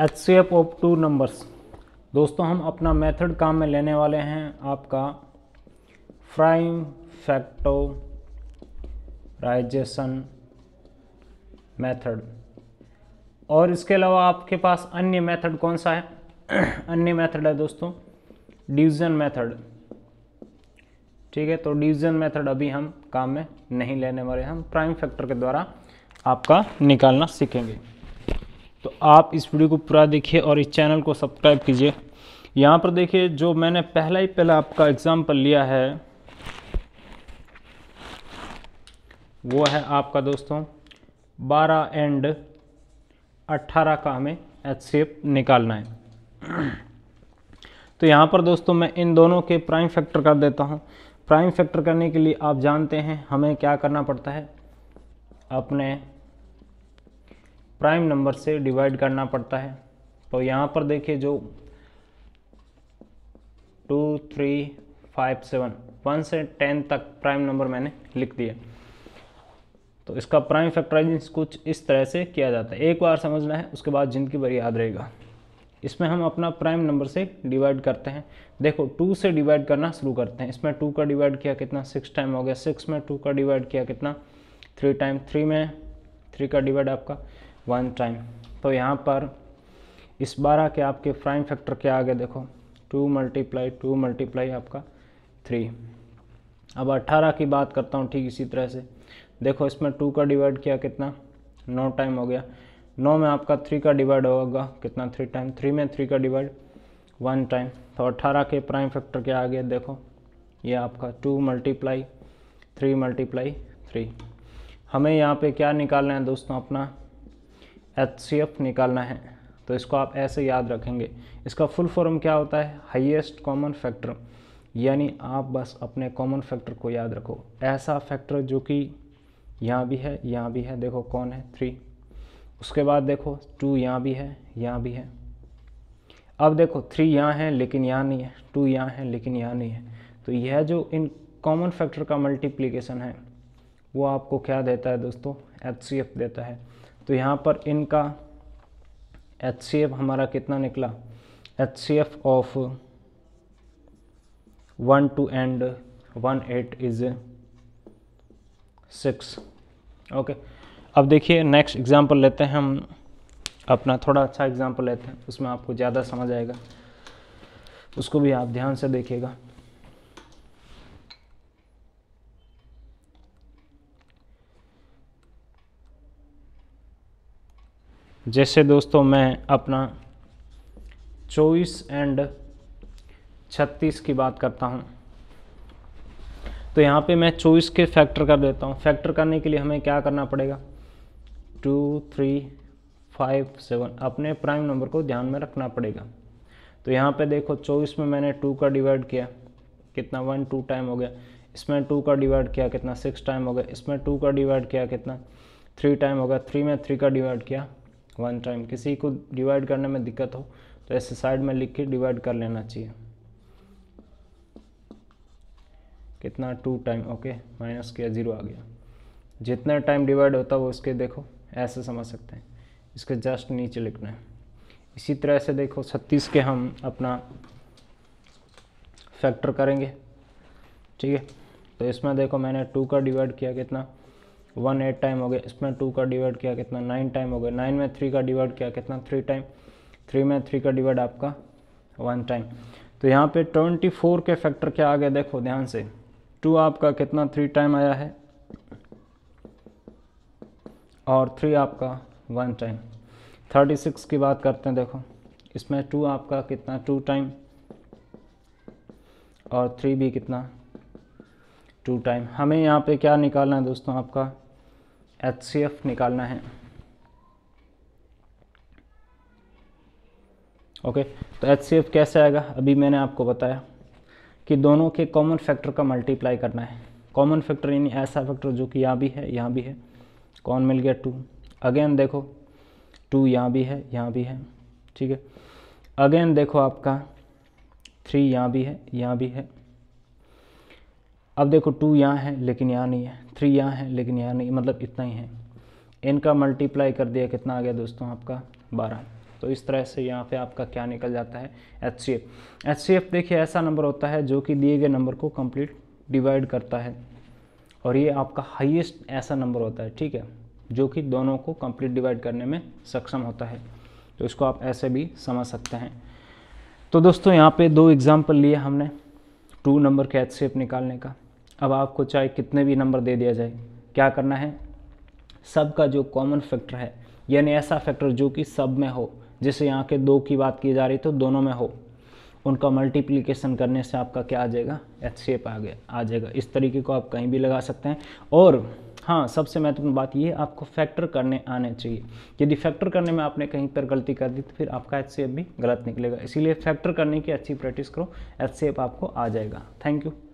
H C F of two numbers दोस्तों हम अपना मेथड काम में लेने वाले हैं आपका प्राइम फैक्टोराइजेशन मेथड और इसके अलावा आपके पास अन्य मेथड कौन सा है अन्य मेथड है दोस्तों डिवीजन मेथड ठीक है तो डिवीजन मेथड अभी हम काम में नहीं लेने वाले हम प्राइम फैक्टर के द्वारा आपका निकालना सीखेंगे तो आप इस वीडियो को पूरा देखिए और इस चैनल को सब्सक्राइब कीजिए यहाँ पर देखिए जो मैंने पहला ही पहला आपका एग्ज़ाम्पल लिया है वो है आपका दोस्तों 12 एंड 18 का हमें एच निकालना है तो यहाँ पर दोस्तों मैं इन दोनों के प्राइम फैक्टर कर देता हूँ प्राइम फैक्टर करने के लिए आप जानते हैं हमें क्या करना पड़ता है अपने प्राइम नंबर से डिवाइड करना पड़ता है तो यहाँ पर देखिए जो two three five seven one से टेन तक प्राइम नंबर मैंने लिख दिया तो इसका प्राइम फैक्टराइजिंग कुछ इस तरह से किया जाता है एक बार समझना है उसके बाद ज़िंदगी भर याद रहेगा इसमें हम अपना प्राइम नंबर से डिवाइड करते हैं देखो टू से डिवाइड करना शुरू करते हैं इसमें टू का डिवाइड किया कितना सिक्स टाइम हो गया सिक्स में टू का डिवाइड किया कितना थ्री टाइम थ्री में थ्री का डिवाइड आपका वन टाइम तो यहाँ पर इस बारह के आपके प्राइम फैक्टर क्या आ गए देखो टू मल्टीप्लाई टू मल्टीप्लाई आपका थ्री अब अट्ठारह की बात करता हूँ ठीक इसी तरह से देखो इसमें टू का डिवाइड किया कितना नौ टाइम हो गया नौ में आपका थ्री का डिवाइड होगा कितना थ्री टाइम थ्री में थ्री का डिवाइड वन टाइम तो अट्ठारह के प्राइम फैक्टर क्या आ गया देखो ये आपका two multiply three multiply three हमें यहाँ पे क्या निकालना है दोस्तों अपना एच निकालना है तो इसको आप ऐसे याद रखेंगे इसका फुल फॉर्म क्या होता है हाईएस्ट कॉमन फैक्टर यानी आप बस अपने कॉमन फैक्टर को याद रखो ऐसा फैक्टर जो कि यहाँ भी है यहाँ भी है देखो कौन है थ्री उसके बाद देखो टू यहाँ भी है यहाँ भी है अब देखो थ्री यहाँ है लेकिन यहाँ नहीं है टू यहाँ है लेकिन यहाँ नहीं है तो यह जो इन कॉमन फैक्टर का मल्टीप्लीकेशन है वो आपको क्या देता है दोस्तों एच देता है तो यहाँ पर इनका एच सी एफ हमारा कितना निकला H C F of one two and one eight is six okay अब देखिए नेक्स्ट एग्जांपल लेते हैं हम अपना थोड़ा अच्छा एग्जांपल लेते हैं उसमें आपको ज़्यादा समझ आएगा उसको भी आप ध्यान से देखिएगा जैसे दोस्तों मैं अपना चौबीस एंड छत्तीस की बात करता हूँ तो यहाँ पे मैं चौबीस के फैक्टर कर देता हूँ फैक्टर करने के लिए हमें क्या करना पड़ेगा टू थ्री फाइव सेवन अपने प्राइम नंबर को ध्यान में रखना पड़ेगा तो यहाँ पे देखो चौबीस में मैंने टू का डिवाइड किया कितना वन टू टाइम हो गया इसमें टू का डिवाइड किया कितना सिक्स टाइम हो गया इसमें टू का डिवाइड किया कितना थ्री टाइम हो गया थ्री में थ्री का डिवाइड किया वन टाइम किसी को डिवाइड करने में दिक्कत हो तो ऐसे साइड में लिख के डिवाइड कर लेना चाहिए कितना टू टाइम ओके माइनस किया ज़ीरो आ गया जितना टाइम डिवाइड होता है वो उसके देखो ऐसे समझ सकते हैं इसके जस्ट नीचे लिखना है इसी तरह से देखो छत्तीस के हम अपना फैक्टर करेंगे ठीक है तो इसमें देखो मैंने टू का डिवाइड किया कितना वन एट टाइम हो गया इसमें टू का डिवाइड किया कितना नाइन टाइम हो गया नाइन में थ्री का डिवाइड किया कितना थ्री टाइम थ्री में थ्री का डिवाइड आपका वन टाइम तो यहाँ पे ट्वेंटी फोर के फैक्टर क्या आ गए देखो ध्यान से टू आपका कितना थ्री टाइम आया है और थ्री आपका वन टाइम थर्टी सिक्स की बात करते हैं देखो इसमें टू आपका कितना टू टाइम और थ्री भी कितना टू टाइम हमें यहाँ पे क्या निकालना है दोस्तों आपका एच निकालना है ओके तो एच कैसे आएगा अभी मैंने आपको बताया कि दोनों के कॉमन फैक्टर का मल्टीप्लाई करना है कॉमन फैक्टर यानी ऐसा फैक्टर जो कि यहाँ भी है यहाँ भी है कौन मिल गया टू अगेन देखो टू यहाँ भी है यहाँ भी है ठीक है अगेन देखो आपका थ्री यहाँ भी है यहाँ भी है अब देखो टू यहाँ है लेकिन यहाँ नहीं है थ्री यहाँ है लेकिन यहाँ नहीं मतलब इतना ही है इनका का मल्टीप्लाई कर दिया कितना आ गया दोस्तों आपका बारह तो इस तरह से यहाँ पे आपका क्या निकल जाता है H C F H C F देखिए ऐसा नंबर होता है जो कि दिए गए नंबर को कंप्लीट डिवाइड करता है और ये आपका हाईएस्ट ऐसा नंबर होता है ठीक है जो कि दोनों को कंप्लीट डिवाइड करने में सक्षम होता है तो इसको आप ऐसे भी समझ सकते हैं तो दोस्तों यहाँ पे दो एग्जाम्पल लिए हमने टू नंबर के एच सी एफ निकालने का अब आपको चाहे कितने भी नंबर दे दिया जाए क्या करना है सब का जो कॉमन फैक्टर है यानी ऐसा फैक्टर जो कि सब में हो जैसे यहाँ के दो की बात की जा रही तो दोनों में हो उनका मल्टीप्लिकेशन करने से आपका क्या आ जाएगा एच शेप आ गया आ जाएगा इस तरीके को आप कहीं भी लगा सकते हैं और हाँ सबसे महत्वपूर्ण बात ये आपको फैक्टर करने आने चाहिए यदि फैक्टर करने में आपने कहीं पर गलती कर दी तो फिर आपका एच शेप भी गलत निकलेगा इसीलिए फैक्टर करने की अच्छी प्रैक्टिस करो एच शेप आपको आ जाएगा थैंक यू